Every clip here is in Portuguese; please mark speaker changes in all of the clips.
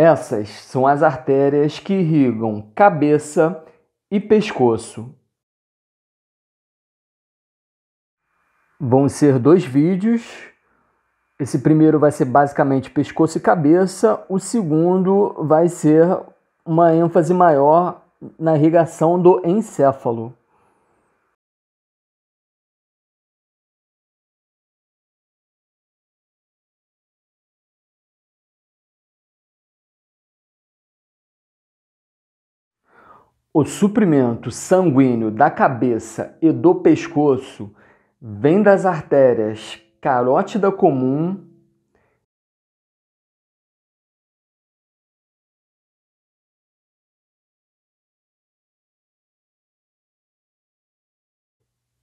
Speaker 1: Essas são as artérias que irrigam cabeça e
Speaker 2: pescoço. Vão ser dois vídeos. Esse primeiro vai ser basicamente pescoço e cabeça, o segundo vai ser uma ênfase maior na irrigação do
Speaker 1: encéfalo. O suprimento
Speaker 2: sanguíneo da cabeça e do pescoço vem das artérias
Speaker 1: carótida comum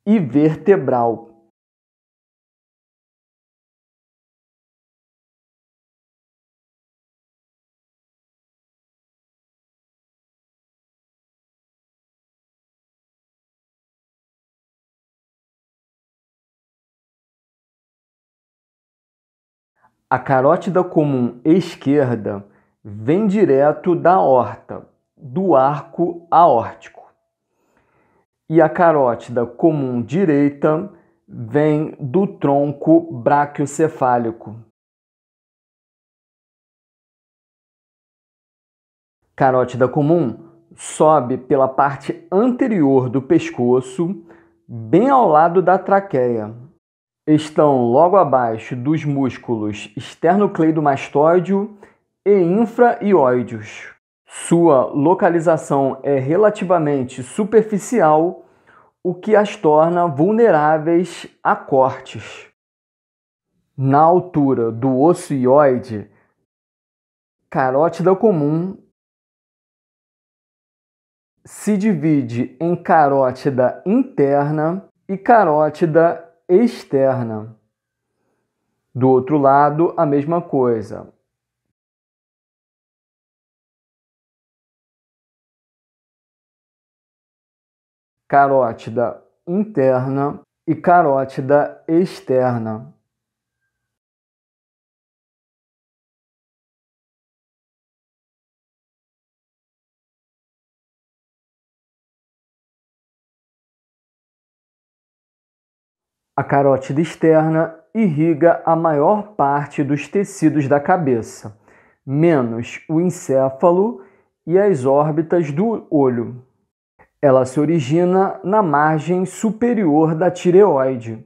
Speaker 1: e vertebral. A carótida comum esquerda
Speaker 2: vem direto da horta, do arco aórtico. E a carótida comum direita vem do
Speaker 1: tronco braquiocefálico. Carótida comum sobe pela parte
Speaker 2: anterior do pescoço, bem ao lado da traqueia estão logo abaixo dos músculos esternocleidomastóideo e infraioides. Sua localização é relativamente superficial, o que as torna vulneráveis a cortes.
Speaker 1: Na altura do osso ioide, carótida comum se divide
Speaker 2: em carótida interna e carótida externa.
Speaker 1: Do outro lado, a mesma coisa. Carótida interna e carótida externa. A carótida
Speaker 2: externa irriga a maior parte dos tecidos da cabeça, menos o encéfalo e as órbitas do olho. Ela se origina na margem superior da tireoide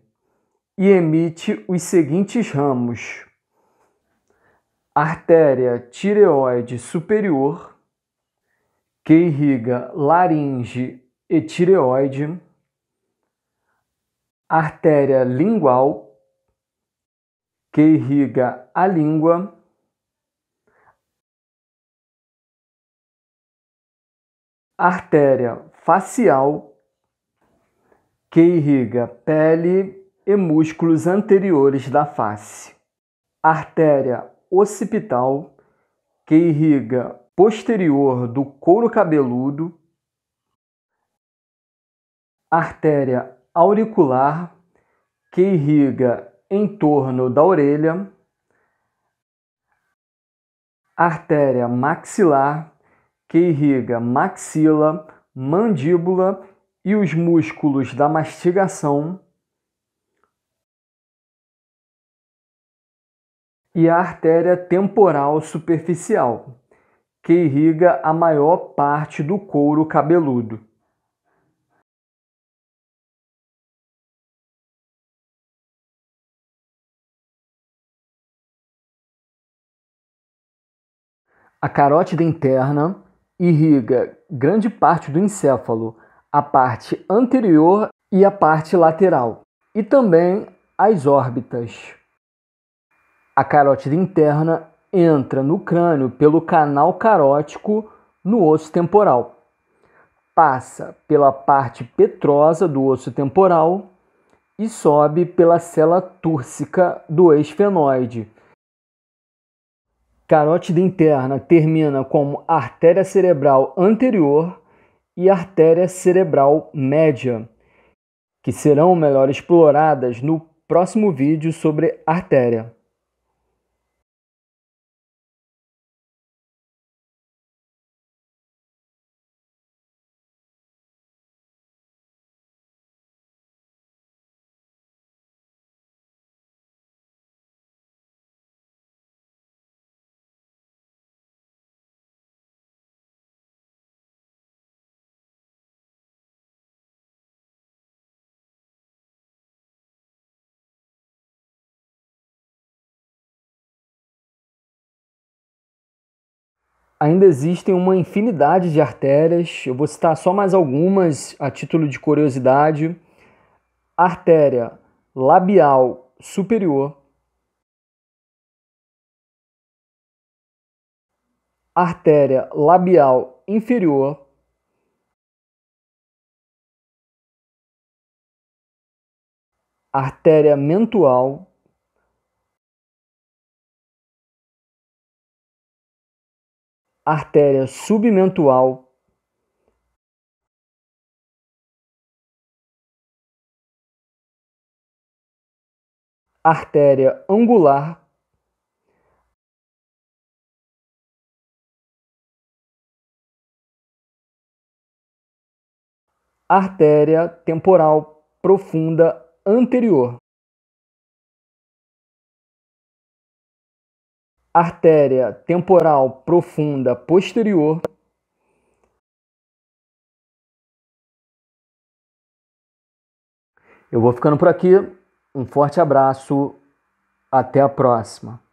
Speaker 2: e emite os seguintes ramos: artéria tireoide superior, que irriga laringe e tireoide artéria lingual
Speaker 1: que irriga a língua, artéria facial que irriga pele e músculos
Speaker 2: anteriores da face, artéria occipital que irriga posterior do couro cabeludo, artéria auricular que irriga em torno da orelha, artéria maxilar que irriga maxila, mandíbula e os músculos da mastigação, e a artéria temporal superficial,
Speaker 1: que irriga a maior parte do couro cabeludo. A carótida interna irriga grande parte do encéfalo,
Speaker 2: a parte anterior e a parte lateral, e também as órbitas. A carótida interna entra no crânio pelo canal carótico no osso temporal. Passa pela parte petrosa do osso temporal e sobe pela célula túrcica do esfenoide, Carótida interna termina como artéria cerebral anterior e artéria cerebral média, que serão melhor exploradas no próximo
Speaker 1: vídeo sobre artéria. ainda existem uma infinidade de artérias. Eu vou citar só mais algumas a título de curiosidade: artéria labial superior, artéria labial inferior. Artéria mental artéria submental artéria angular, artéria temporal profunda anterior. artéria temporal profunda posterior Eu vou ficando por aqui. Um forte abraço. Até a próxima.